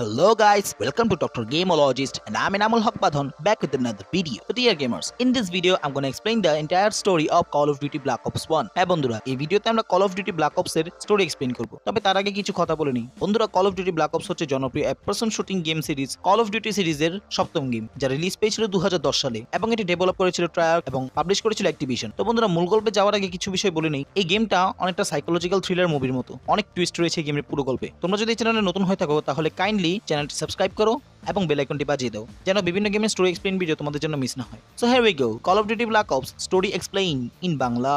Hello guys, welcome to Dr. Gameologist and I'm Enamul Haq Badhan back with another video. So dear gamers, in this video I'm gonna explain the entire story of Call of Duty Black Ops 1. হ্যাঁ বন্ধুরা এই ভিডিওতে আমরা call of duty black ops এর story explain করব তবে তার আগে কিছু কথা বলে নিই বন্ধুরা call of duty black ops হচ্ছে জনপ্রিয় এক person shooting game series call of duty সিরিজের সপ্তম গেম যা রিলিজ পেয়েছিল দু সালে এবং এটি ডেভেলপ করেছিল ট্রায়ার এবং পাবলিশ করেছিল অ্যাক্টিভিশন তো বন্ধুরা মূল গল্পে যাওয়ার আগে কিছু বিষয় বলে নিই এই গেমটা অনেকটা সাইকোলজিক্যাল থ্রিলার মুভির মতো অনেক টুইস্ট রয়েছে গেমের পুরো গল্পে তোমরা যদি এই চ্যানেলে নতুন হয়ে থাকো তাহলে কাইন্ডলি প্লিজ চ্যানেলটি সাবস্ক্রাইব করো এবং বেল আইকনটি বাজিয়ে দাও যেন বিভিন্ন গেমের স্টোরি এক্সপ্লেইন ভিডিও তোমাদের জন্য মিস না হয় so have we go call of duty black ops story explain in Bangla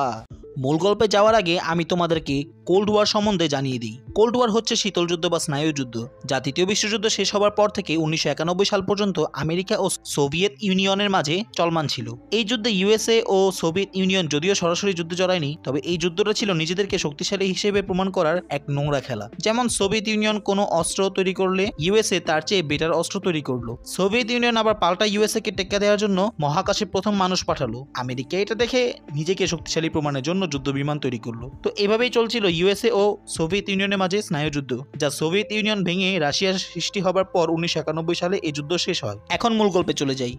মূল গল্পে যাওয়ার আগে আমি তোমাদেরকে কোল্ড ওয়ার সম্বন্ধে জানিয়ে দিই কোল্ড ওয়ার হচ্ছে শীতল যুদ্ধ বা স্নায়ু যুদ্ধ যা দ্বিতীয় বিশ্বযুদ্ধ শেষ হওয়ার পর থেকে উনিশশো সাল পর্যন্ত আমেরিকা ও সোভিয়েত ইউনিয়নের মাঝে চলমান ছিল এই যুদ্ধে ইউএসএ ও সোভিয়েত ইউনিয়ন যদিও সরাসরি যুদ্ধ জড়ায়নি তবে এই যুদ্ধটা ছিল নিজেদেরকে শক্তিশালী হিসেবে প্রমাণ করার এক নোংরা খেলা যেমন সোভিয়েত ইউনিয়ন কোনো অস্ত্র তৈরি করলে ইউএসএ তার চেয়ে বেটার অস্ত্র তৈরি করলো সোভিয়েত ইউনিয়ন আবার পাল্টা ইউএসএ কে টেক্কা দেওয়ার জন্য মহাকাশে প্রথম মানুষ পাঠালো আমেরিকা এটা দেখে নিজেকে শক্তিশালী প্রমাণের জন্য যুদ্ধ বিমান তৈরি করলো তো এভাবেই চলছিল ইউএসএ ও সোভিয়েত ইউনিয়নের মাঝে স্নায়ুযুদ্ধ যা সোভিয়েত ইউনিয়ন ভেঙে রাশিয়ার সৃষ্টি হবার পর উনিশশো সালে এই যুদ্ধ শেষ হয় এখন মূল গল্পে চলে যাই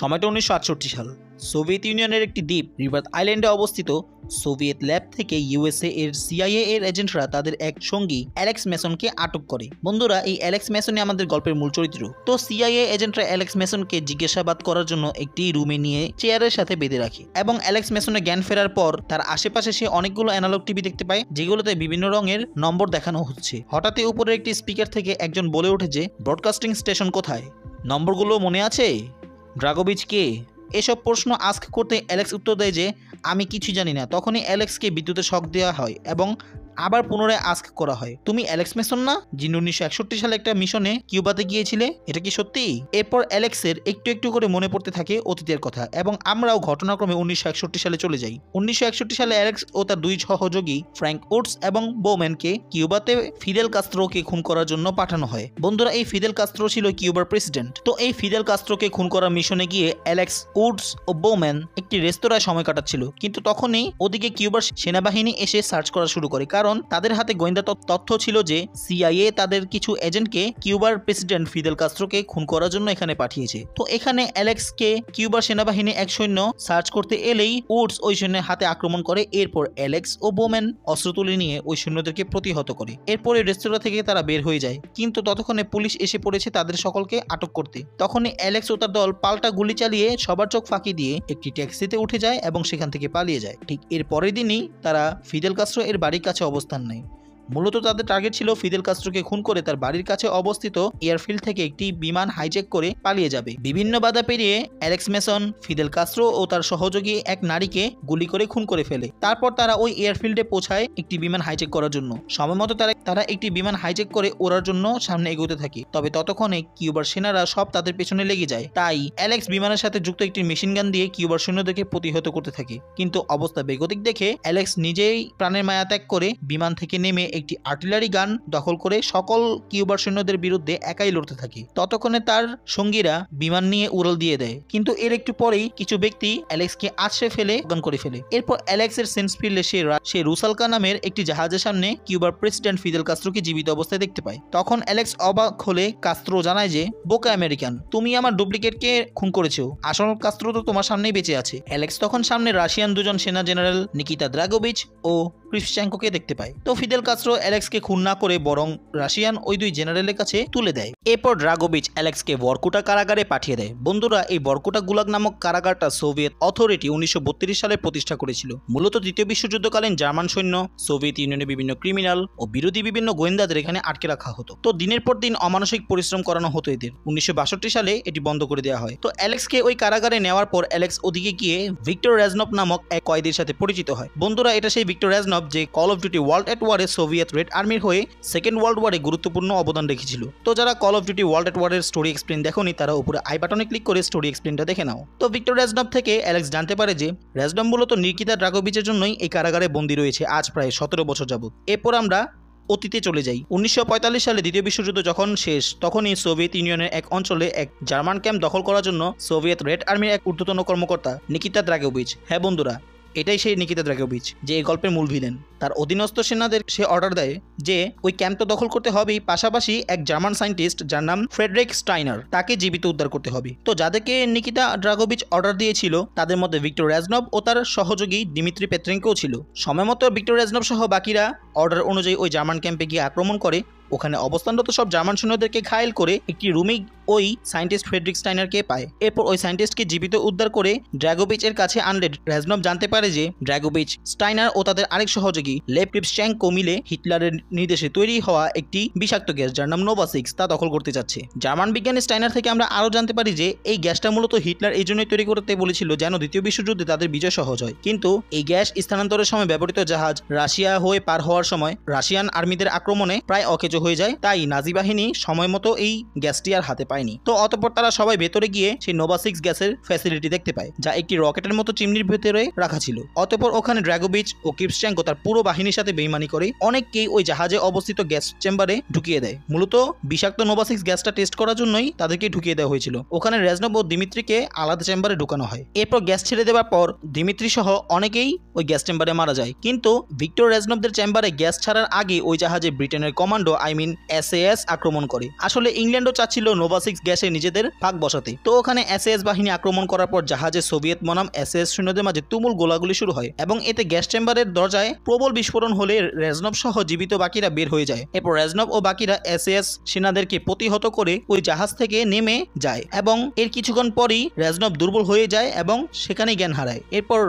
সময়টা উনিশশো সাল সোভিয়েত ইউনিয়নের একটি দ্বীপ রিভার আইল্যান্ডে অবস্থিত সোভিয়েত ল্যাব থেকে ইউএসএ এর সিআইএ এর এজেন্টরা তাদের এক সঙ্গী অ্যালেক্স মেসনকে আটক করে বন্ধুরা এই অ্যালেক্স মেসনই আমাদের গল্পের মূল চরিত্র তো সিআইএ এজেন্টরা অ্যালেক্স মেসনকে জিজ্ঞাসাবাদ করার জন্য একটি রুমে নিয়ে চেয়ারের সাথে বেঁধে রাখে এবং অ্যালেক্স মেসনের জ্ঞান ফেরার পর তার আশেপাশে সে অনেকগুলো অ্যানালগ টিভি দেখতে পায় যেগুলোতে বিভিন্ন রঙের নম্বর দেখানো হচ্ছে হঠাৎই উপরের একটি স্পিকার থেকে একজন বলে ওঠে যে ব্রডকাস্টিং স্টেশন কোথায় নম্বরগুলো মনে আছে ড্রাগোভিচ কে এসব প্রশ্ন আস্ক করতে অ্যালেক্স উত্তর দেয় যে আমি কিছু জানি না তখনই অ্যালেক্সকে বিদ্যুতের শখ দেওয়া হয় এবং আবার পুনরায় আস্ক করা হয় তুমি অ্যালেক্স মেসন না যিনি উনিশশো একষট্টি সালে একটা মিশনে কিউবাতে গিয়েছিলে এটা কি সত্যি এরপর অ্যালেক্সের একটু একটু করে মনে পড়তে থাকে অতীতের কথা এবং আমরাও ঘটনাক্রমে উনিশশো সালে চলে যাই উনিশশো সালে অ্যালেক্স ও তার দুই সহযোগী ফ্র্যাঙ্ক উডস এবং বোম্যানকে কিউবাতে ফিদেল কাস্ত্রোকে খুন করার জন্য পাঠানো হয় বন্ধুরা এই ফিদেল কাস্ত্র ছিল কিউবার প্রেসিডেন্ট তো এই ফিদেল কাস্ত্রোকে খুন করার মিশনে গিয়ে অ্যালেক্স উডস ও বোম্যান একটি রেস্তোরাঁয় সময় কাটাচ্ছিল কিন্তু তখনই ওদিকে কিউবার সেনাবাহিনী এসে সার্চ করা শুরু করে কারণ কারণ তাদের হাতে গোয়েন্দা তথ্য ছিল যে সিআইএ তাদের কিছু এজেন্টকে কিউবার প্রেসিডেন্ট ফিদেল কাস্ত্রোকে খুন করার জন্য এখানে পাঠিয়েছে তো এখানে অ্যালেক্সকে কিউবার সেনাবাহিনী এক সৈন্য সার্চ করতে এলেই উডস ওই সৈন্যের হাতে আক্রমণ করে এরপর অ্যালেক্স ও বোম্যান অস্ত্র তুলে নিয়ে ওই সৈন্যদেরকে প্রতিহত করে এরপরে রেস্তোরাঁ থেকে তারা বের হয়ে যায় কিন্তু ততক্ষণে পুলিশ এসে পড়েছে তাদের সকলকে আটক করতে তখনই অ্যালেক্স ও তার দল পাল্টা গুলি চালিয়ে সবার চোখ ফাঁকি দিয়ে একটি ট্যাক্সিতে উঠে যায় এবং সেখান থেকে পালিয়ে যায় ঠিক এর পরের দিনই তারা ফিদেল কাস্ত্রো এর বাড়ির কাছে অবস্থা অবস্থান নেই মূলত তাদের টার্গেট ছিল ফিদেল কাস্ত্রোকে খুন করে তার বাড়ির কাছে অবস্থিত এয়ারফিল্ড থেকে একটি বিমান হাইজেক করে পালিয়ে যাবে বিভিন্ন বাধা পেরিয়ে অ্যালেক্স মেসন ফিদেল কাস্ত্রো ও তার সহযোগী এক নারীকে গুলি করে খুন করে ফেলে তারপর তারা ওই এয়ারফিল্ডে পৌঁছায় একটি বিমান হাইজেক করার জন্য সময় মতো তারা তারা একটি বিমান হাইজেক করে ওড়ার জন্য সামনে এগোতে থাকে তবে ততক্ষণে কিউবার সেনারা সব তাদের পেছনে লেগে যায় তাই অ্যালেক্স বিমানের সাথে যুক্ত একটি মেশিন গান দিয়ে কিউবার সৈন্যদেরকে প্রতিহত করতে থাকে কিন্তু অবস্থা বেগতিক দেখে অ্যালেক্স নিজেই প্রাণের মায়া ত্যাগ করে বিমান থেকে নেমে একটি আর্টিলারি গান দখল করে সকল কিউবার সৈন্যদের বিরুদ্ধে একাই লড়তে থাকে ততক্ষণে তার সঙ্গীরা বিমান নিয়ে উড়াল দিয়ে দেয় কিন্তু এর একটু পরেই কিছু ব্যক্তি অ্যালেক্সকে আছড়ে ফেলে গান করে ফেলে এরপর অ্যালেক্সের সেন্স ফিরলে সে সে রুসালকা নামের একটি জাহাজের সামনে কিউবার প্রেসিডেন্ট ফিদেল কাস্ত্রোকে জীবিত অবস্থায় দেখতে পায় তখন অ্যালেক্স অবাক হলে কাস্ত্রো জানায় যে বোকা আমেরিকান তুমি আমার ডুপ্লিকেটকে খুন করেছো আসল কাস্ত্রো তো তোমার সামনেই বেঁচে আছে অ্যালেক্স তখন সামনে রাশিয়ান দুজন সেনা জেনারেল নিকিতা দ্রাগোবিচ ও ক্রিপশ্যাঙ্কোকে দেখতে পায় তো ফিদেল কাস্ট্রো অ্যালেক্সকে খুন না করে বরং রাশিয়ান ওই দুই জেনারেলের কাছে তুলে দেয় এরপর ড্রাগোবিচ অ্যালেক্সকে বরকুটা কারাগারে পাঠিয়ে দেয় বন্ধুরা এই বরকুটা গুলাগ নামক কারাগারটা সোভিয়েত অথরিটি উনিশশো সালে প্রতিষ্ঠা করেছিল মূলত দ্বিতীয় বিশ্বযুদ্ধকালীন জার্মান সৈন্য সোভিয়েত ইউনিয়নের বিভিন্ন ক্রিমিনাল ও বিরোধী বিভিন্ন গোয়েন্দাদের এখানে আটকে রাখা হতো তো দিনের পর দিন অমানসিক পরিশ্রম করানো হতো এদের উনিশশো সালে এটি বন্ধ করে দেওয়া হয় তো অ্যালেক্সকে ওই কারাগারে নেওয়ার পর অ্যালেক্স ওদিকে গিয়ে ভিক্টর রেজনব নামক এক কয়েদের সাথে পরিচিত হয় বন্ধুরা এটা সেই ভিক্টর রেজনব অভিনব যে call of duty world at ওয়ারে সোভিয়েত রেড আর্মির হয়ে সেকেন্ড ওয়ার্ল্ড ওয়ারে গুরুত্বপূর্ণ অবদান রেখেছিল তো যারা call of duty world at ওয়ারের স্টোরি এক্সপ্লেন দেখনি তারা উপরে আই বাটনে ক্লিক করে স্টোরি এক্সপ্লেনটা দেখে নাও তো ভিক্টর র্যাজনব থেকে অ্যালেক্স জানতে পারে যে র্যাজনব মূলত নির্কিতা ড্রাগোভিচের জন্যই এই কারাগারে বন্দী রয়েছে আজ প্রায় সতেরো বছর যাবত এরপর আমরা অতীতে চলে যাই উনিশশো সালে দ্বিতীয় বিশ্বযুদ্ধ যখন শেষ তখনই সোভিয়েত ইউনিয়নের এক অঞ্চলে এক জার্মান ক্যাম্প দখল করার জন্য সোভিয়েত রেড আর্মির এক ঊর্ধ্বতন কর্মকর্তা নিকিতা দ্রাগোভিচ হ্যাঁ বন্ধুরা এটাই সেই নিকিতা দ্রাগোভিচ যে এই গল্পের মূল ভিলেন তার অধীনস্থ সেনাদের সে অর্ডার দেয় যে ওই ক্যাম্প তো দখল করতে হবেই পাশাপাশি এক জার্মান সায়েন্টিস্ট যার নাম ফ্রেডরিক স্টাইনার তাকে জীবিত উদ্ধার করতে হবে তো যাদেরকে নিকিতা ড্রাগোভিচ অর্ডার দিয়েছিল তাদের মধ্যে ভিক্টর রাজনব ও তার সহযোগী দিমিত্রি পেত্রেঙ্কেও ছিল সময়মতো ভিক্টর রাজনব সহ বাকিরা অর্ডার অনুযায়ী ওই জার্মান ক্যাম্পে গিয়ে আক্রমণ করে ওখানে অবস্থানরত সব জার্মান সৈন্যদেরকে ঘায়েল করে একটি রুমে ওই সায়েন্টিস্ট ফ্রেডরিক স্টাইনারকে পায় এরপর ওই সায়েন্টিস্টকে জীবিত উদ্ধার করে ড্রাগোবিচ এর কাছে আনলে রাজনব জানতে পারে যে ড্রাগোবিচ স্টাইনার ও তাদের আরেক সহযোগী লেফ লেভ ক্রিপশ্যাঙ্কো মিলে হিটলারের নির্দেশে তৈরি হওয়া একটি বিষাক্ত গ্যাস যার নাম নোভা সিক্স তা দখল করতে চাচ্ছে জার্মান বিজ্ঞানী স্টাইনার থেকে আমরা আরও জানতে পারি যে এই গ্যাসটা মূলত হিটলার এই জন্যই তৈরি করতে বলেছিল যেন দ্বিতীয় বিশ্বযুদ্ধে তাদের বিজয় সহজ হয় কিন্তু এই গ্যাস স্থানান্তরের সময় ব্যবহৃত জাহাজ রাশিয়া হয়ে পার হওয়ার সময় রাশিয়ান আর্মিদের আক্রমণে প্রায় অকেজো হয়ে যায় তাই নাজি বাহিনী সময় মতো এই গ্যাসটি আর হাতে পায়নি তো অতপর তারা সবাই ভেতরে গিয়ে সেই নোভা সিক্স গ্যাসের ফ্যাসিলিটি দেখতে পায় যা একটি রকেটের মতো চিমনির ভেতরে রাখা ছিল অতপর ওখানে ড্র্যাগোবিচ ও কিপস্ট্যাঙ্কো তার পুরো পুরো বাহিনীর সাথে বেইমানি করে অনেককেই ওই জাহাজে অবস্থিত গ্যাস চেম্বারে ঢুকিয়ে দেয় মূলত বিষাক্ত নোভাসিক্স গ্যাসটা টেস্ট করার জন্যই তাদেরকে ঢুকিয়ে দেওয়া হয়েছিল ওখানে রেজনব ও দিমিত্রিকে আলাদা চেম্বারে ঢুকানো হয় এরপর গ্যাস ছেড়ে দেওয়ার পর দিমিত্রি সহ অনেকেই ওই গ্যাস চেম্বারে মারা যায় কিন্তু ভিক্টর রেজনবদের চেম্বারে গ্যাস ছাড়ার আগে ওই জাহাজে ব্রিটেনের commando I mean S S আক্রমণ করে আসলে ইংল্যান্ডও চাচ্ছিল নোভাসিক্স গ্যাসে নিজেদের ভাগ বসাতে তো ওখানে এস এস বাহিনী আক্রমণ করার পর জাহাজে সোভিয়েত মনাম এস এস সৈন্যদের মাঝে তুমুল গোলাগুলি শুরু হয় এবং এতে গ্যাস চেম্বারের দরজায় প্রবল প্রবল বিস্ফোরণ হলে রেজনব সহ জীবিত বাকিরা বের হয়ে যায় এরপর রেজনব ও বাকিরা এস এস সেনাদেরকে প্রতিহত করে ওই জাহাজ থেকে নেমে যায় এবং এর কিছুক্ষণ পরই রেজনব দুর্বল হয়ে যায় এবং সেখানে জ্ঞান হারায় এরপর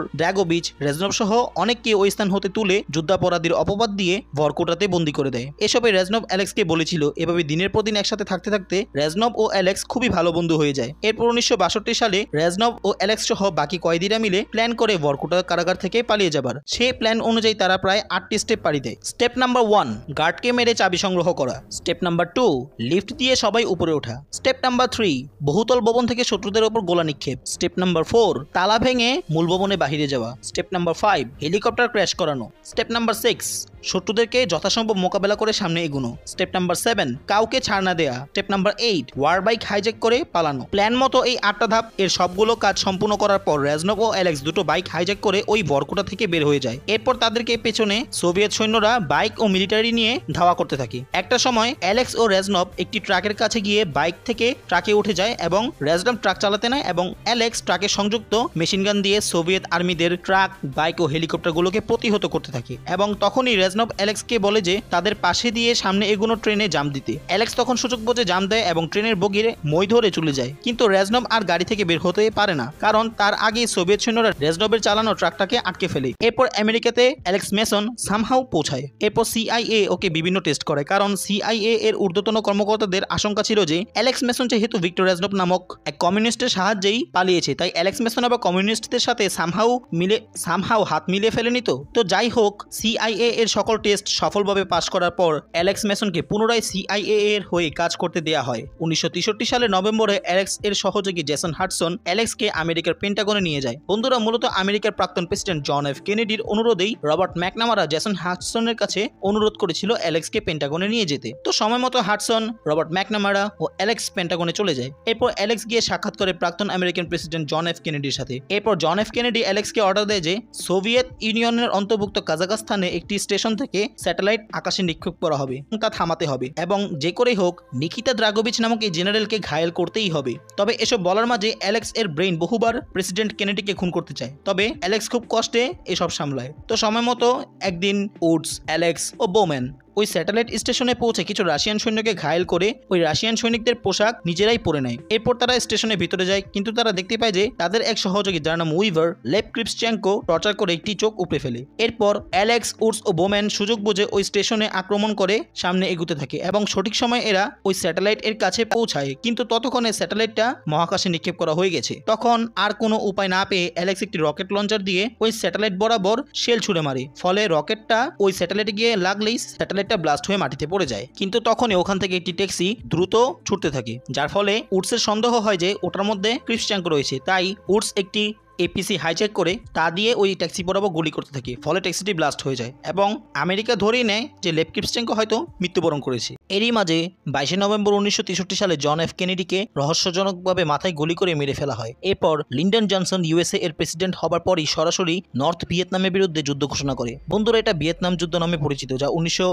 বিচ রেজনব সহ অনেককে ওই স্থান হতে তুলে যুদ্ধাপরাধীর অপবাদ দিয়ে ভরকোটাতে বন্দি করে দেয় এসবে রেজনব অ্যালেক্সকে বলেছিল এভাবে দিনের পর দিন একসাথে থাকতে থাকতে রেজনব ও অ্যালেক্স খুবই ভালো বন্ধু হয়ে যায় এরপর উনিশশো সালে রেজনব ও অ্যালেক্স সহ বাকি কয়েদিরা মিলে প্ল্যান করে ভরকোটা কারাগার থেকে পালিয়ে যাবার সে প্ল্যান অনুযায়ী তারা প্রায় আটটি স্টেপ পাড়ি দেয় স্টেপ নাম্বার ওয়ান গার্ডকে মেরে চাবি সংগ্রহ করা স্টেপ নাম্বার টু লিফট দিয়ে সবাই উপরে ওঠা স্টেপ নাম্বার থ্রি বহুতল ভবন থেকে শত্রুদের ওপর গোলা নিক্ষেপ স্টেপ নাম্বার ফোর তালা ভেঙে মূল ভবনে বাহিরে যাওয়া step number five helicopter crash করানো স্টেপ নাম্বার সিক্স শত্রুদেরকে যথাসম্ভব মোকাবেলা করে সামনে এগুনো স্টেপ নাম্বার সেভেন কাউকে ছাড় না দেয়া step number eight war bike hijack করে পালানো প্ল্যান মতো এই আটটা ধাপ এর সবগুলো কাজ সম্পূর্ণ করার পর রেজনব ও অ্যালেক্স দুটো বাইক হাইজ্যাক করে ওই বরকোটা থেকে বের হয়ে যায় এরপর তাদেরকে পেছনে সোভিয়েত সৈন্যরা বাইক ও মিলিটারি নিয়ে ধাওয়া করতে থাকে একটা সময় অ্যালেক্স ও রেজনব একটি ট্রাকের কাছে গিয়ে বাইক থেকে ট্রাকে উঠে যায় এবং রেজনব ট্রাক চালাতে নেয় এবং অ্যালেক্স ট্রাকে সংযুক্ত মেশিনগান দিয়ে সোভিয়েত আর্মিদের ট্রাক বাইক ও হেলিকপ্টারগুলোকে প্রতিহত করতে থাকে এবং তখনই গ্লাজনব অ্যালেক্সকে বলে যে তাদের পাশে দিয়ে সামনে এগুনো ট্রেনে জাম দিতে অ্যালেক্স তখন সুযোগ বোঝে জাম দেয় এবং ট্রেনের বগির মই ধরে চলে যায় কিন্তু রেজনব আর গাড়ি থেকে বের হতে পারে না কারণ তার আগে সোভিয়েত সৈন্যরা রেজনবের চালানো ট্রাকটাকে আটকে ফেলে এরপর আমেরিকাতে অ্যালেক্স মেসন সামহাও পৌঁছায় এরপর সিআইএ ওকে বিভিন্ন টেস্ট করে কারণ সিআইএ এর ঊর্ধ্বতন কর্মকর্তাদের আশঙ্কা ছিল যে অ্যালেক্স মেসন যেহেতু ভিক্টর রেজনব নামক এক কমিউনিস্টের সাহায্যেই পালিয়েছে তাই অ্যালেক্স মেসন আবার কমিউনিস্টদের সাথে সামহাউ মিলে সামহাও হাত মিলিয়ে ফেলেনি তো তো যাই হোক সিআইএ এর সকল টেস্ট সফলভাবে পাশ করার পর অ্যালেক্স মেসনকে পুনরায় সিআইএ এর হয়ে কাজ করতে দেয়া হয় উনিশশো সালের নভেম্বরে অ্যালেক্স এর সহযোগী জেসন হাটসন অ্যালেক্সকে আমেরিকার পেন্টাগনে নিয়ে যায় বন্ধুরা মূলত আমেরিকার প্রাক্তন প্রেসিডেন্ট জন এফ কেনেডির অনুরোধেই রবার্ট ম্যাকনামারা জেসন হাটসনের কাছে অনুরোধ করেছিল অ্যালেক্সকে পেন্টাগনে নিয়ে যেতে তো সময় মতো হাটসন রবার্ট ম্যাকনামারা ও অ্যালেক্স পেন্টাগনে চলে যায় এরপর অ্যালেক্স গিয়ে সাক্ষাৎ করে প্রাক্তন আমেরিকান প্রেসিডেন্ট জন এফ কেনেডির সাথে এরপর জন এফ কেনেডি অ্যালেক্সকে অর্ডার দেয় যে সোভিয়েত ইউনিয়নের অন্তর্ভুক্ত কাজাকাস্তানে একটি স্টেশন স্টেশন থেকে স্যাটেলাইট আকাশে নিক্ষেপ করা হবে তা থামাতে হবে এবং যে করেই হোক নিকিতা দ্রাগোবিচ নামক এই জেনারেলকে ঘায়েল করতেই হবে তবে এসব বলার মাঝে অ্যালেক্স এর ব্রেইন বহুবার প্রেসিডেন্ট কেনেডিকে খুন করতে চায় তবে অ্যালেক্স খুব কষ্টে এসব সামলায় তো সময় মতো একদিন উডস অ্যালেক্স ও বোম্যান ওই স্যাটেলাইট স্টেশনে পৌঁছে কিছু রাশিয়ান সৈন্যকে ঘায়ল করে ওই রাশিয়ান সৈনিকদের পোশাক নিজেরাই পরে নেয় এরপর তারা স্টেশনের ভিতরে যায় কিন্তু তারা দেখতে পায় যে তাদের এক সহযোগী যার নাম উইভার লেপ চ্যাঙ্কো টর্চার করে একটি চোখ উপড়ে ফেলে এরপর অ্যালেক্স উডস ও বোম্যান সুযোগ বুঝে ওই স্টেশনে আক্রমণ করে সামনে এগুতে থাকে এবং সঠিক সময় এরা ওই স্যাটেলাইট এর কাছে পৌঁছায় কিন্তু ততক্ষণে স্যাটেলাইটটা মহাকাশে নিক্ষেপ করা হয়ে গেছে তখন আর কোনো উপায় না পেয়ে অ্যালেক্স একটি রকেট লঞ্চার দিয়ে ওই স্যাটেলাইট বরাবর শেল ছুড়ে মারে ফলে রকেটটা ওই স্যাটেলাইটে গিয়ে লাগলেই স্যাটেলাইট অনেকটা ব্লাস্ট হয়ে মাটিতে পড়ে যায় কিন্তু তখনই ওখান থেকে একটি ট্যাক্সি দ্রুত ছুটতে থাকে যার ফলে উডসের সন্দেহ হয় যে ওটার মধ্যে ক্রিপস ট্যাঙ্ক রয়েছে তাই উডস একটি এপিসি হাইজ্যাক করে তা দিয়ে ওই ট্যাক্সি বরাবর গুলি করতে থাকে ফলে ট্যাক্সিটি ব্লাস্ট হয়ে যায় এবং আমেরিকা ধরেই নেয় যে লেপকিপস্টেনকে হয়তো মৃত্যুবরণ করেছে এরই মাঝে বাইশে নভেম্বর উনিশশো সালে জন এফ কেনেডিকে রহস্যজনকভাবে মাথায় গুলি করে মেরে ফেলা হয় এরপর লিন্ডন জনসন ইউএসএ এর প্রেসিডেন্ট হবার পরই সরাসরি নর্থ ভিয়েতনামের বিরুদ্ধে যুদ্ধ ঘোষণা করে বন্ধুরা এটা ভিয়েতনাম যুদ্ধ নামে পরিচিত যা উনিশশো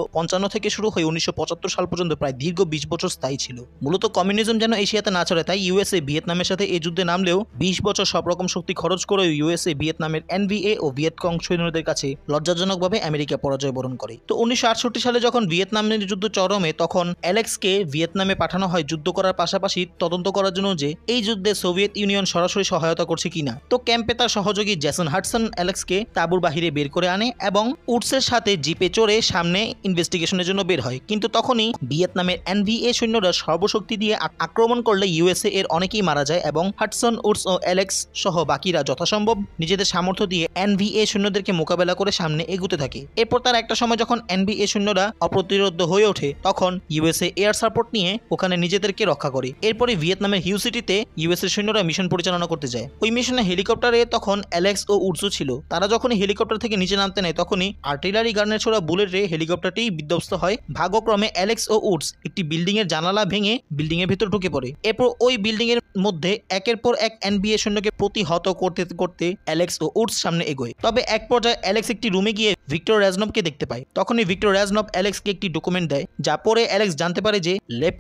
থেকে শুরু হয়ে উনিশশো সাল পর্যন্ত প্রায় দীর্ঘ বিশ বছর স্থায়ী ছিল মূলত কমিউনিজম যেন এশিয়াতে না চলে তাই ইউএসএ ভিয়েতনামের সাথে এই যুদ্ধে নামলেও বিশ বছর সব রকম শক্তি খরচ খরচ করে ইউএসএ ভিয়েতনামের এনভিএ ও ভিয়েতকং সৈন্যদের কাছে লজ্জাজনকভাবে আমেরিকা পরাজয় বরণ করে তো উনিশশো সালে যখন ভিয়েতনামের যুদ্ধ চরমে তখন অ্যালেক্সকে ভিয়েতনামে পাঠানো হয় যুদ্ধ করার পাশাপাশি তদন্ত করার জন্য যে এই যুদ্ধে সোভিয়েত ইউনিয়ন সরাসরি সহায়তা করছে কিনা তো ক্যাম্পে তার সহযোগী জ্যাসন হাটসন অ্যালেক্সকে তাঁবুর বাহিরে বের করে আনে এবং উডসের সাথে জিপে চড়ে সামনে ইনভেস্টিগেশনের জন্য বের হয় কিন্তু তখনই ভিয়েতনামের এনভিএ সৈন্যরা সর্বশক্তি দিয়ে আক্রমণ করলে ইউএসএ এর অনেকেই মারা যায় এবং হাটসন উডস ও অ্যালেক্স সহ বাকিরা যথাসম্ভব নিজেদের সামর্থ্য দিয়ে এনভিএ শূন্যদেরকে মোকাবেলা করে সামনে এগুতে থাকে এরপর তার একটা সময় যখন এনভিএ শূন্যরা অপ্রতিরোধ হয়ে ওঠে তখন ইউএসএ এয়ার সাপোর্ট নিয়ে ওখানে নিজেদেরকে রক্ষা করে এরপরে ভিয়েতনামের হিউ সিটিতে ইউএসএ সৈন্যরা মিশন পরিচালনা করতে যায় ওই মিশনে হেলিকপ্টারে তখন অ্যালেক্স ও উর্সু ছিল তারা যখনই হেলিকপ্টার থেকে নিচে নামতে নেয় তখনই আর্টিলারি গানের ছোড়া বুলেটে হেলিকপ্টারটি বিধ্বস্ত হয় ভাগক্রমে অ্যালেক্স ও উডস একটি বিল্ডিং এর জানালা ভেঙে বিল্ডিং এর ভিতর ঢুকে পড়ে এরপর ওই বিল্ডিং এর মধ্যে একের পর এক এনবিএ শূন্যকে প্রতিহত করতে করতে করতে অ্যালেক্স ও উডস সামনে এগোয় তবে এক পর্যায়ে অ্যালেক্স একটি রুমে গিয়ে ভিক্টর র্যাজনবকে দেখতে পায় তখনই ভিক্টর র্যাজনব অ্যালেক্সকে একটি ডকুমেন্ট দেয় যা পরে অ্যালেক্স জানতে পারে যে লেপ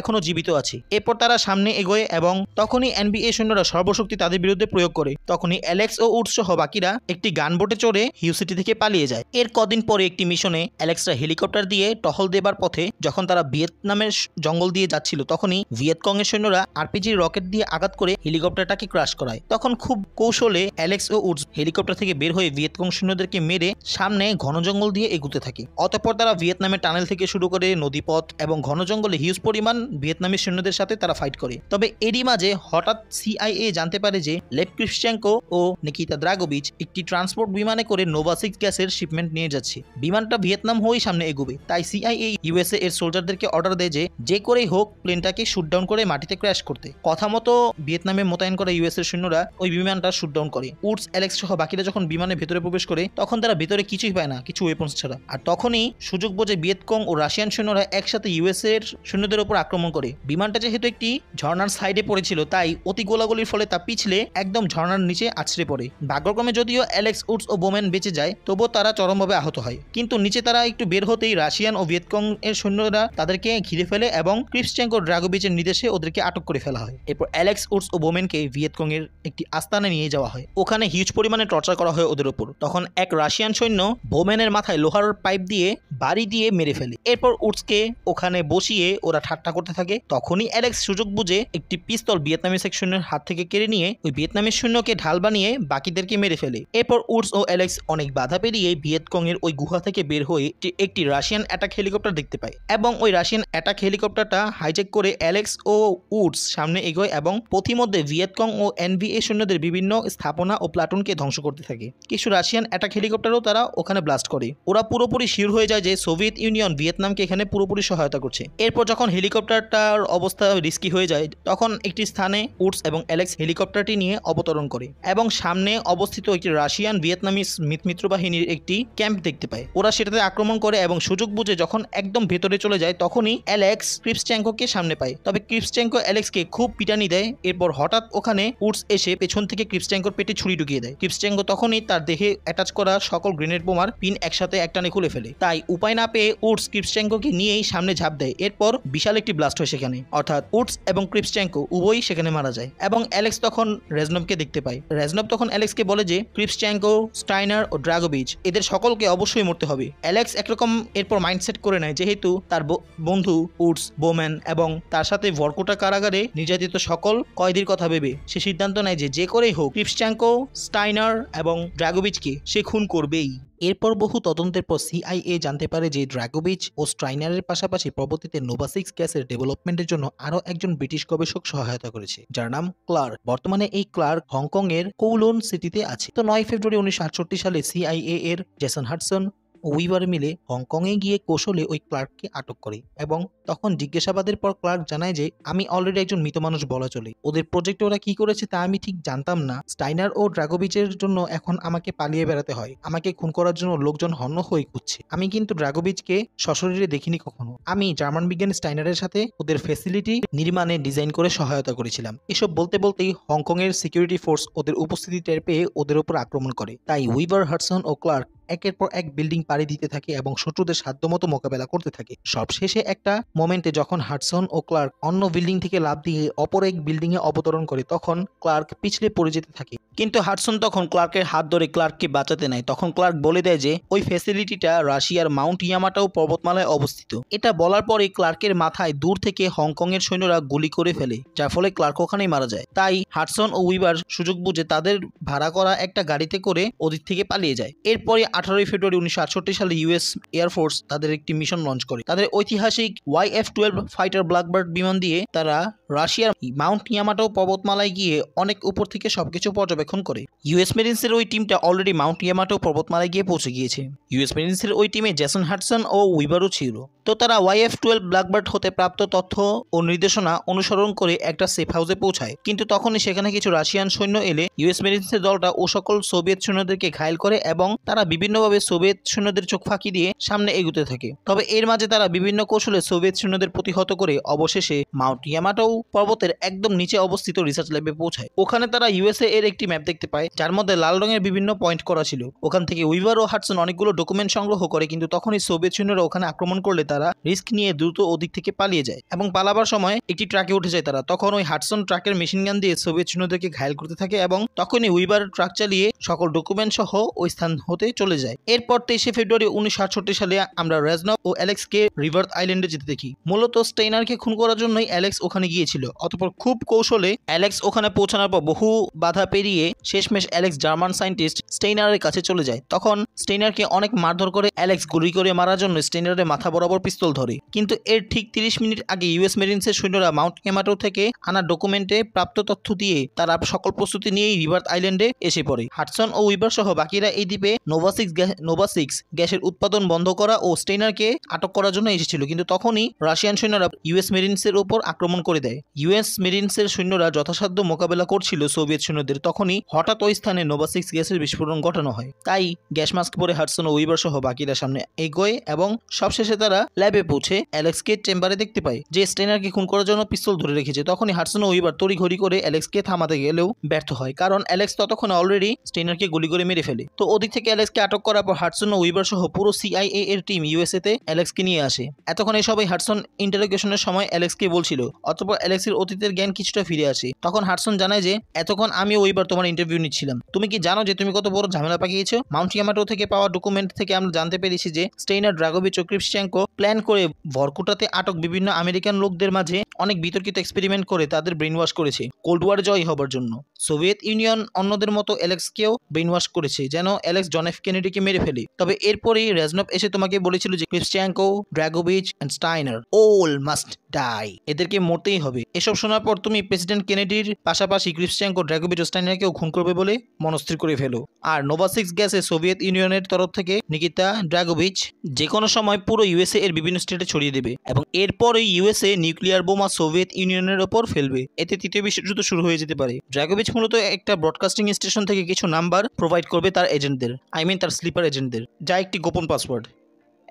এখনও জীবিত আছে এরপর তারা সামনে এগোয় এবং তখনই এনবিএ সৈন্যরা সর্বশক্তি তাদের বিরুদ্ধে প্রয়োগ করে তখনই অ্যালেক্স ও উডস সহ বাকিরা একটি গানবোটে চড়ে হিউসিটি থেকে পালিয়ে যায় এর কদিন পরে একটি মিশনে অ্যালেক্সরা হেলিকপ্টার দিয়ে টহল দেবার পথে যখন তারা ভিয়েতনামের জঙ্গল দিয়ে যাচ্ছিল তখনই ভিয়েতকং এর সৈন্যরা আরপিজি রকেট দিয়ে আঘাত করে হেলিকপ্টারটাকে ক্রাশ করায় তখন খুব কৌশলে অ্যালেক্স ও উডস হেলিকপ্টার থেকে বের হয়ে ভিয়েতকং সৈন্যদেরকে মেরে সামনে ঘন জঙ্গল দিয়ে এগুতে থাকে অতঃপর তারা ভিয়েতনামের টানেল থেকে শুরু করে নদীপথ এবং ঘন জঙ্গলে হিউজ পরিমাণ ভিয়েতনামের সৈন্যদের সাথে তারা ফাইট করে তবে এরই মাঝে হঠাৎ সিআইএ জানতে পারে যে লেপ ক্রিশ্চ্যাঙ্কো ও নিকিতা দ্রাগোবিচ একটি ট্রান্সপোর্ট বিমানে করে নোভাসিক গ্যাসের শিপমেন্ট নিয়ে যাচ্ছে বিমানটা ভিয়েতনাম হয়েই সামনে এগোবে তাই সিআইএ ইউএসএ এর সোলজারদেরকে অর্ডার দেয় যে যে করেই হোক প্লেনটাকে শুট ডাউন করে মাটিতে ক্র্যাশ করতে কথা মতো ভিয়েতনামে মোতায়েন করা ইউএস এর সৈন্যরা ওই বিমানটা শুট ডাউন করে উডস অ্যালেক্স সহ বাকিরা যখন বিমানের ভেতরে প্রবেশ করে তখন তারা ভেতরে কিছুই পায় না কিছু ওয়েপন্স ছাড়া আর তখনই সুযোগ বোঝে ভিয়েতকং ও রাশিয়ান সৈন্যরা একসাথে ইউএস এর সৈন্যদের উপর আক্রমণ করে বিমানটা যেহেতু একটি ঝর্ণার সাইডে পড়েছিল তাই অতি গোলাগুলির ফলে তা পিছলে একদম ঝর্ণার নিচে আছড়ে পড়ে ভাগ্যক্রমে যদিও অ্যালেক্স উডস ও বোমেন বেঁচে যায় তবুও তারা চরমভাবে আহত হয় কিন্তু নিচে তারা একটু বের হতেই রাশিয়ান ও ভিয়েতকং এর সৈন্যরা তাদেরকে ঘিরে ফেলে এবং ক্রিপস্ট্যাঙ্ক ও ড্রাগোবিচের নির্দেশে ওদেরকে আটক করে ফেলা হয় এরপর অ্যালেক্স উডস ও বোমেনকে ভিয়েতকং এর একটি আস্থা আস্তানে নিয়ে যাওয়া হয় ওখানে হিউজ পরিমাণে টর্চার করা হয় ওদের উপর তখন এক রাশিয়ান সৈন্য ভোমেনের মাথায় লোহার পাইপ দিয়ে বাড়ি দিয়ে মেরে ফেলে এরপর উটসকে ওখানে বসিয়ে ওরা ঠাট্টা করতে থাকে তখনই অ্যালেক্স সুযোগ বুঝে একটি পিস্তল ভিয়েতনামি সেকশনের হাত থেকে কেড়ে নিয়ে ওই ভিয়েতনামের সৈন্যকে ঢাল বানিয়ে বাকিদেরকে মেরে ফেলে এরপর উডস ও অ্যালেক্স অনেক বাধা পেরিয়ে ভিয়েতকং এর ওই গুহা থেকে বের হয়ে একটি রাশিয়ান অ্যাটাক হেলিকপ্টার দেখতে পায় এবং ওই রাশিয়ান অ্যাটাক হেলিকপ্টারটা হাইজেক করে অ্যালেক্স ও উডস সামনে এগোয় এবং পথিমধ্যে ভিয়েতকং ও এনভিএ সৈন্যদের বিভিন্ন স্থাপনা ও প্লাটুনকে ধ্বংস করতে থাকে কিছু রাশিয়ান অ্যাটাক হেলিকপ্টারও তারা ওখানে ব্লাস্ট করে ওরা পুরোপুরি শিওর হয়ে যায় যে সোভিয়েত ইউনিয়ন ভিয়েতনামকে এখানে পুরোপুরি সহায়তা করছে এরপর যখন হেলিকপ্টারটার অবস্থা রিস্কি হয়ে যায় তখন একটি স্থানে উডস এবং অ্যালেক্স হেলিকপ্টারটি নিয়ে অবতরণ করে এবং সামনে অবস্থিত একটি রাশিয়ান ভিয়েতনামিস মিত্র বাহিনীর একটি ক্যাম্প দেখতে পায় ওরা সেটাতে আক্রমণ করে এবং সুযোগ বুঝে যখন একদম ভেতরে চলে যায় তখনই অ্যালেক্স ক্রিপস্ট্যাঙ্কোকে সামনে পায় তবে ক্রিপস্ট্যাঙ্কো অ্যালেক্সকে খুব পিটানি দেয় এরপর হঠাৎ ওখানে উডস এসে পেছন থেকে ক্রিপস্ট্যাঙ্গোর পেটে ছুরি ঢুকিয়ে দেয় ক্রিপস্ট্যাঙ্গো তখনই তার দেহে অ্যাটাচ করা সকল গ্রেনেড বোমার পিন একসাথে একটানে খুলে ফেলে তাই উপায় না পেয়ে উডস ক্রিপস্ট্যাঙ্গোকে নিয়েই সামনে ঝাঁপ দেয় এরপর বিশাল একটি ব্লাস্ট হয় সেখানে অর্থাৎ উডস এবং ক্রিপস্ট্যাঙ্কো উভয়ই সেখানে মারা যায় এবং অ্যালেক্স তখন রেজনবকে দেখতে পায় রেজনব তখন অ্যালেক্সকে বলে যে ক্রিপস্ট্যাঙ্গো স্টাইনার ও ড্রাগোবিচ এদের সকলকে অবশ্যই মরতে হবে অ্যালেক্স একরকম এরপর মাইন্ডসেট করে নেয় যেহেতু তার বন্ধু উডস বোম্যান এবং তার সাথে ভরকোটা কারাগারে নির্যাতিত সকল কয়েদির কথা ভেবে সে সিদ্ধান্ত নেয় যে যে করে করেই হোক ক্রিপস্ট্যাঙ্কো স্টাইনার এবং ড্রাগোভিচকে সে খুন করবেই এরপর বহু তদন্তের পর সিআইএ জানতে পারে যে ড্রাগোভিচ ও স্ট্রাইনারের পাশাপাশি প্রবর্তীতে নোভাসিক্স গ্যাসের ডেভেলপমেন্টের জন্য আরও একজন ব্রিটিশ গবেষক সহায়তা করেছে যার নাম ক্লার্ক বর্তমানে এই ক্লার্ক হংকং এর কৌলন সিটিতে আছে তো নয় ফেব্রুয়ারি উনিশশো সালে সিআইএ এর জেসন হাটসন ওইবার মিলে হংকংয়ে গিয়ে কৌশলে ওই ক্লার্ককে আটক করে এবং তখন জিজ্ঞাসাবাদের পর ক্লার্ক জানায় যে আমি অলরেডি একজন মৃত মানুষ বলা চলে ওদের প্রজেক্টে ওরা কি করেছে তা আমি ঠিক জানতাম না স্টাইনার ও ড্রাগোবিচের জন্য এখন আমাকে পালিয়ে বেড়াতে হয় আমাকে খুন করার জন্য লোকজন হন্য হয়ে খুঁজছে আমি কিন্তু ড্রাগোবিচকে সশরীরে দেখিনি কখনো আমি জার্মান বিজ্ঞান স্টাইনারের সাথে ওদের ফেসিলিটি নির্মাণে ডিজাইন করে সহায়তা করেছিলাম এসব বলতে বলতেই হংকংয়ের সিকিউরিটি ফোর্স ওদের উপস্থিতি টের পেয়ে ওদের উপর আক্রমণ করে তাই উইভার হার্সন ও ক্লার্ক একের পর এক বিল্ডিং পাড়ি দিতে থাকে এবং শত্রুদের সাধ্যমতো মোকাবেলা করতে থাকে সবশেষে একটা মোমেন্টে যখন হাটসন ও ক্লার্ক অন্য বিল্ডিং থেকে লাভ দিয়ে অপর এক বিল্ডিংয়ে অবতরণ করে তখন ক্লার্ক পিছলে পড়ে যেতে থাকে কিন্তু হাটসন তখন ক্লার্কের হাত ধরে ক্লার্ককে বাঁচাতে নেয় তখন ক্লার্ক বলে দেয় যে ওই ফ্যাসিলিটিটা রাশিয়ার মাউন্ট ইয়ামাটাও পর্বতমালায় অবস্থিত এটা বলার পরে ক্লার্কের মাথায় দূর থেকে হংকংয়ের সৈন্যরা গুলি করে ফেলে যার ফলে ক্লার্ক ওখানেই মারা যায় তাই হাটসন ও উইবার সুযোগ বুঝে তাদের ভাড়া করা একটা গাড়িতে করে ওদিক থেকে পালিয়ে যায় এরপরে আঠারোই ফেব্রুয়ারি উনিশশো সালে ইউএস এয়ারফোর্স তাদের একটি মিশন লঞ্চ করে তাদের ঐতিহাসিক Y F twelve fighter Blackbird বিমান দিয়ে তারা রাশিয়ার মাউন্ট ইয়ামাটো পর্বতমালায় গিয়ে অনেক উপর থেকে সবকিছু পর্যবেক্ষণ করে ইউএস মেরিন্সের ওই টিমটা অলরেডি মাউন্ট ইয়ামাটো পর্বতমালায় গিয়ে পৌঁছে গিয়েছে ইউএস মেরিন্সের ওই টিমে জ্যাসন হাটসন ও উইবারও ছিল তো তারা ওয়াইএফ টুয়েলভ ব্ল্যাকবার্ড হতে প্রাপ্ত তথ্য ও নির্দেশনা অনুসরণ করে একটা সেফ হাউসে পৌঁছায় কিন্তু তখনই সেখানে কিছু রাশিয়ান সৈন্য এলে ইউএস মেরিন্সের দলটা ও সকল সোভিয়েত সৈন্যদেরকে ঘায়ল করে এবং তারা বিভিন্নভাবে সোভিয়েত সৈন্যদের চোখ ফাঁকি দিয়ে সামনে এগুতে থাকে তবে এর মাঝে তারা বিভিন্ন কৌশলে সোভিয়েত সৈন্যদের প্রতিহত করে অবশেষে মাউন্ট ইয়ামাটাও পর্বতের একদম নিচে অবস্থিত রিসার্চ ল্যাবে পৌঁছায় ওখানে তারা ইউএসএ এর একটি ম্যাপ দেখতে পায় যার মধ্যে লাল রঙের বিভিন্ন পয়েন্ট করা ছিল ওখান থেকে উইভার ও হাটসন অনেকগুলো ডকুমেন্ট সংগ্রহ করে কিন্তু তখনই সোভিয়েত সৈন্যরা ওখানে আক্রমণ করলে তারা রিস্ক নিয়ে দ্রুত ওদিক থেকে পালিয়ে যায় এবং পালাবার সময় একটি ট্রাকে উঠে যায় তারা তখন ওই হাটসন ট্রাকের মেশিনগান দিয়ে সোভিয়েত সৈন্যদেরকে ঘায়ল করতে থাকে এবং তখনই উইবার ট্রাক চালিয়ে সকল ডকুমেন্ট সহ ওই স্থান হতে চলে যায় এরপর তেইশে ফেব্রুয়ারি উনিশশো সালে আমরা রেজনব ও অ্যালেক্সকে রিভার্থ আইল্যান্ডে যেতে দেখি মূলত স্টেইনারকে খুন করার জন্যই অ্যালেক্স ওখানে গিয়েছিল অতপর খুব কৌশলে অ্যালেক্স ওখানে পৌঁছানোর পর বহু বাধা পেরিয়ে শেষমেশ অ্যালেক্স জার্মান সায়েন্টিস্ট স্টেইনারের কাছে চলে যায় তখন স্টেইনারকে অনেক মারধর করে অ্যালেক্স গুলি করে মারার জন্য স্টেইনারের মাথা বরাবর পিস্তল ধরে কিন্তু এর ঠিক তিরিশ মিনিট আগে ইউএস মেরিনসের সৈন্যরা মাউন্ট কেমাটো থেকে আনা ডকুমেন্টে প্রাপ্ত তথ্য দিয়ে তারা সকল প্রস্তুতি নিয়েই রিভার্থ আইল্যান্ডে এসে পড়ে হাটসন ও উইবার সহ বাকিরা এই দ্বীপে নোভাসিক্স নোভাসিক্স গ্যাসের উৎপাদন বন্ধ করা ও স্টেইনারকে আটক করার জন্য এসেছিল কিন্তু তখনই রাশিয়ান সৈন্যরা ইউএস মেরিনসের ওপর আক্রমণ করে দেয় ইউএস মেরিনসের সৈন্যরা যথাসাধ্য মোকাবেলা করছিল সোভিয়েত সৈন্যদের তখনই হঠাৎ ওই স্থানে নোভাসিক্স গ্যাসের বিস্ফোরণ ঘটানো হয় তাই গ্যাস মাস্ক পরে হাটসন ও উইবার সহ বাকিরা সামনে এগোয় এবং সবশেষে তারা ল্যাবে পৌঁছে অ্যালেক্সকে চেম্বারে দেখতে পায় যে স্টেনারকে খুন করার জন্য পিস্তল ধরে রেখেছে তখনই হার্সন ওইবার তড়িঘড়ি করে অ্যালেক্সকে থামাতে গেলেও ব্যর্থ হয় কারণ অ্যালেক্স ততক্ষণ অলরেডি স্টেনারকে গুলি করে মেরে ফেলে তো ওদিক থেকে অ্যালেক্সকে আটক করার পর হার্সন ওইবার সহ পুরো সিআইএ এর টিম ইউএসএতে অ্যালেক্সকে নিয়ে আসে এতক্ষণ এই সবাই হার্সন ইন্টারোগেশনের সময় অ্যালেক্সকে বলছিল অতপর অ্যালেক্সের অতীতের জ্ঞান কিছুটা ফিরে আসে তখন হার্সন জানায় যে এতক্ষণ আমি ওইবার তোমার ইন্টারভিউ নিচ্ছিলাম তুমি কি জানো যে তুমি কত বড় ঝামেলা পাকিয়েছো মাউন্ট ইয়ামাটো থেকে পাওয়া ডকুমেন্ট থেকে আমরা জানতে পেরেছি যে স্টেইনার ড্রাগোভিচ ও ক্রিপশ্যাঙ্কো প্ল্যান করে ভরকুটাতে আটক বিভিন্ন আমেরিকান লোকদের মাঝে অনেক বিতর্কিত এক্সপেরিমেন্ট করে তাদের ব্রেন ওয়াশ করেছে কোল্ড ওয়ার জয় হবার জন্য সোভিয়েত ইউনিয়ন অন্যদের মতো অ্যালেক্সকেও ব্রেন ওয়াশ করেছে যেন অ্যালেক্স জন এফ কেনেডিকে মেরে ফেলে তবে এরপরেই রেজনভ এসে তোমাকে বলেছিল যে Kravchenko Dragovich and Steiner all must die এদেরকে মরতেই হবে এসব শোনার পর তুমি প্রেসিডেন্ট কেনেডির পাশাপাশি ক্রিস্টিয়াঙ্কো ও স্টাইনারকেও খুন করবে বলে মনস্থির করে ফেলো আর নোভাসিক্স গ্যাসে সোভিয়েত ইউনিয়নের তরফ থেকে নিকিতা ড্রাগোবিচ যে কোনো সময় পুরো ইউএসএ এর বিশ্বের বিভিন্ন স্টেটে ছড়িয়ে দেবে এবং এরপর এই ইউএসএ নিউক্লিয়ার বোমা সোভিয়েত ইউনিয়নের ওপর ফেলবে এতে তৃতীয় বিশ্বযুদ্ধ শুরু হয়ে যেতে পারে ড্রাগোভিচ মূলত একটা ব্রডকাস্টিং স্টেশন থেকে কিছু নাম্বার প্রোভাইড করবে তার এজেন্টদের আই মিন তার স্লিপার এজেন্টদের যা একটি গোপন পাসওয়ার্ড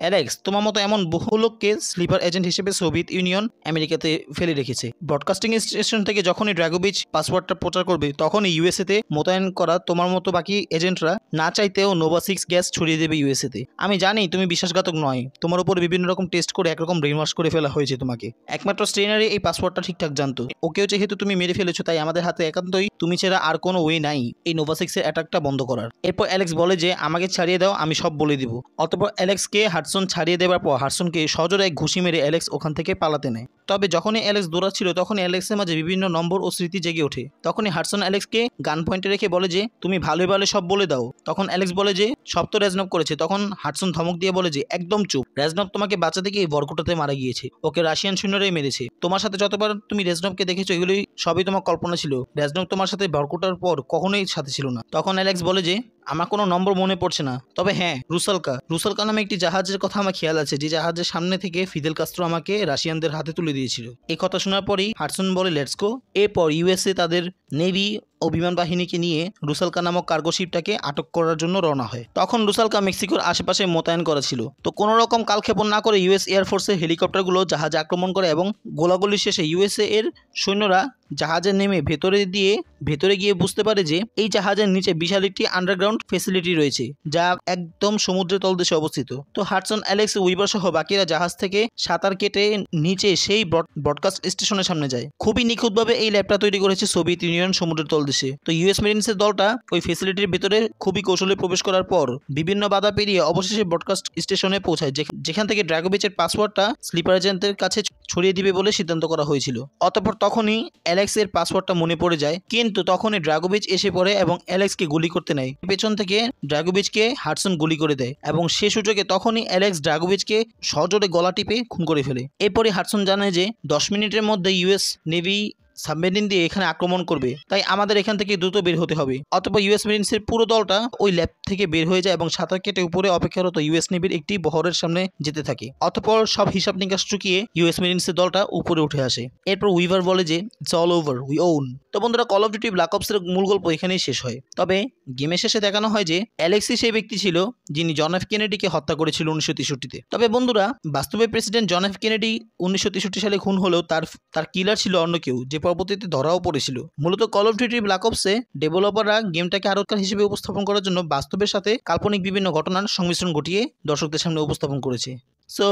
অ্যালেক্স তোমার মতো এমন বহু লোককে স্লিপার এজেন্ট হিসেবে সোভিয়েত ইউনিয়ন আমেরিকাতে ফেলে রেখেছে ব্রডকাস্টিং স্টেশন থেকে যখনই ড্রাগোবিচ পাসওয়ার্ডটা প্রচার করবে তখনই ইউএসএতে মোতায়েন করা তোমার মতো বাকি এজেন্টরা না চাইতেও নোভা সিক্স গ্যাস ছড়িয়ে দেবে ইউএসএতে আমি জানি তুমি বিশ্বাসঘাতক নয় তোমার উপর বিভিন্ন রকম টেস্ট করে একরকম ব্রেনওয়াশ করে ফেলা হয়েছে তোমাকে একমাত্র স্ট্রেনারই এই পাসওয়ার্ডটা ঠিকঠাক জানতো ওকেও যেহেতু তুমি মেরে ফেলেছো তাই আমাদের হাতে একান্তই তুমি ছাড়া আর কোনো ওয়ে নাই এই নোভা সিক্সের অ্যাটাকটা বন্ধ করার এরপর অ্যালেক্স বলে যে আমাকে ছাড়িয়ে দাও আমি সব বলে দিব অতপর অ্যালেক্সকে হার্ট হাটসন ছাড়িয়ে দেওয়ার পর হাটসনকে সজোরে এক ঘুষি মেরে অ্যালেক্স ওখান থেকে পালাতে নেয় তবে যখনই অ্যালেক্স দৌড়াচ্ছিল তখন অ্যালেক্সের মাঝে বিভিন্ন নম্বর ও স্মৃতি জেগে ওঠে তখনই হাটসন অ্যালেক্সকে গান পয়েন্টে রেখে বলে যে তুমি ভালোই ভালো সব বলে দাও তখন অ্যালেক্স বলে যে সব তো রেজনব করেছে তখন হাটসন ধমক দিয়ে বলে যে একদম চুপ রেজনব তোমাকে বাঁচাতে গিয়ে বরকুটাতে মারা গিয়েছে ওকে রাশিয়ান সৈন্যরাই মেরেছে তোমার সাথে যতবার তুমি রেজনবকে দেখেছো এগুলোই সবই তোমার কল্পনা ছিল রেজনব তোমার সাথে বরকুটার পর কখনোই সাথে ছিল না তখন অ্যালেক্স বলে যে আমার কোনো নম্বর মনে পড়ছে না তবে হ্যাঁ রুসালকা রুসালকা নামে একটি জাহাজের কথা আমার খেয়াল আছে যে জাহাজের সামনে থেকে ফিদেল কাস্ত্রো আমাকে রাশিয়ানদের হাতে তুলে দিয়েছিল এই কথা শোনার পরই হাটসন বলে লেটসকো এরপর ইউএসএ তাদের নেভি ও বিমান বাহিনীকে নিয়ে রুসালকা নামক কার্গোশিপটাকে আটক করার জন্য রওনা হয় তখন রুসালকা মেক্সিকোর আশেপাশে মোতায়েন করা ছিল তো কোনো রকম কালক্ষেপণ না করে ইউএস এয়ারফোর্সের হেলিকপ্টারগুলো জাহাজে আক্রমণ করে এবং গোলাগুলি শেষে ইউএসএ এর সৈন্যরা জাহাজে নেমে ভেতরে দিয়ে ভেতরে গিয়ে বুঝতে পারে যে এই জাহাজের নিচে বিশাল একটি আন্ডারগ্রাউন্ড ফেসিলিটি রয়েছে যা একদম সমুদ্রের তলদেশে অবস্থিত তো হার্টসন অ্যালেক্স উইবার সহ বাকিরা জাহাজ থেকে সাঁতার কেটে নিচে সেই ব্রডকাস্ট স্টেশনের সামনে যায় খুবই নিখুঁতভাবে এই ল্যাবটা তৈরি করেছে সোভিয়েত ইউনিয়ন সমুদ্রের তলদেশে বাংলাদেশে তো ইউএস মেরিনসের দলটা ওই ফেসিলিটির ভিতরে খুবই কৌশলে প্রবেশ করার পর বিভিন্ন বাধা পেরিয়ে অবশেষে ব্রডকাস্ট স্টেশনে পৌঁছায় যেখান থেকে ড্রাগোবিচের পাসওয়ার্ডটা স্লিপার এজেন্টের কাছে ছড়িয়ে দিবে বলে সিদ্ধান্ত করা হয়েছিল অতপর তখনই অ্যালেক্সের পাসওয়ার্ডটা মনে পড়ে যায় কিন্তু তখনই ড্রাগোবিচ এসে পড়ে এবং অ্যালেক্সকে গুলি করতে নেয় পেছন থেকে ড্রাগোবিচকে হাটসন গুলি করে দেয় এবং সে সুযোগে তখনই অ্যালেক্স ড্রাগোবিচকে সজোরে গলা টিপে খুন করে ফেলে এরপরে হাটসন জানায় যে দশ মিনিটের মধ্যে ইউএস নেভি সাবমেরিন দিয়ে এখানে আক্রমণ করবে তাই আমাদের এখান থেকে দ্রুত বের হতে হবে অথবা ইউএস মেরিনসের পুরো দলটা ওই ল্যাব থেকে বের হয়ে যায় এবং সাঁতার কেটে উপরে অপেক্ষারত ইউএস নেভির একটি বহরের সামনে যেতে থাকে অতপর সব হিসাব নিকাশ চুকিয়ে ইউএস মেরিনসের দলটা উপরে উঠে আসে এরপর উইভার বলে যে it's all over we won তো বন্ধুরা কল অফ ডিউটি ব্ল্যাক অপসের মূল গল্প এখানেই শেষ হয় তবে গেমের শেষে দেখানো হয় যে অ্যালেক্সি সেই ব্যক্তি ছিল যিনি জন এফ কেনেডিকে হত্যা করেছিল উনিশশো তেষট্টিতে তবে বন্ধুরা বাস্তবে প্রেসিডেন্ট জন এফ কেনেডি উনিশশো তেষট্টি সালে খুন হলেও তার তার কিলার ছিল অন্য কেউ যে পরবর্তীতে ধরাও পড়েছিল মূলত কল অফ ডিউটি ব্ল্যাক অপসে ডেভেলপাররা গেমটাকে আরোকার হিসেবে উপস্থাপন করার জন্য বাস্তবের সাথে কাল্পনিক বিভিন্ন ঘটনার সংমিশ্রণ ঘটিয়ে দর্শকদের সামনে উপস্থাপন করেছে so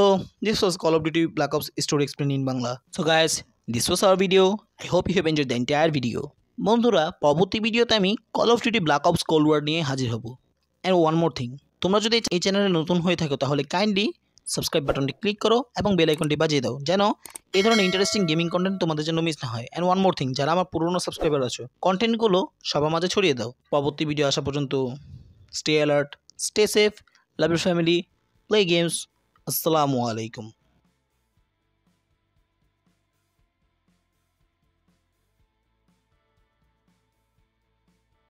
this was Call of duty black ops story explain in Bangla so guys this was our video I hope you have enjoy the entire video বন্ধুরা পরবর্তী ভিডিওতে আমি Call of duty black Ops Cold War নিয়ে হাজির হব and one more thing তোমরা যদি এই চ্যানেলে নতুন হয়ে থাকো তাহলে কাইন্ডলি সাবস্ক্রাইব বাটনটি ক্লিক করো এবং বেল আইকনটি বাজিয়ে দাও যেন এই ধরনের ইন্টারেস্টিং গেমিং কন্টেন্ট তোমাদের জন্য মিস না হয় অ্যান্ড ওয়ান মোর থিং যারা আমার পুরনো সাবস্ক্রাইবার আছো কন্টেন্টগুলো সবার মাঝে ছড়িয়ে দাও পরবর্তী ভিডিও আসা পর্যন্ত stay alert stay safe love your family play games আসসালামু আলাইকুম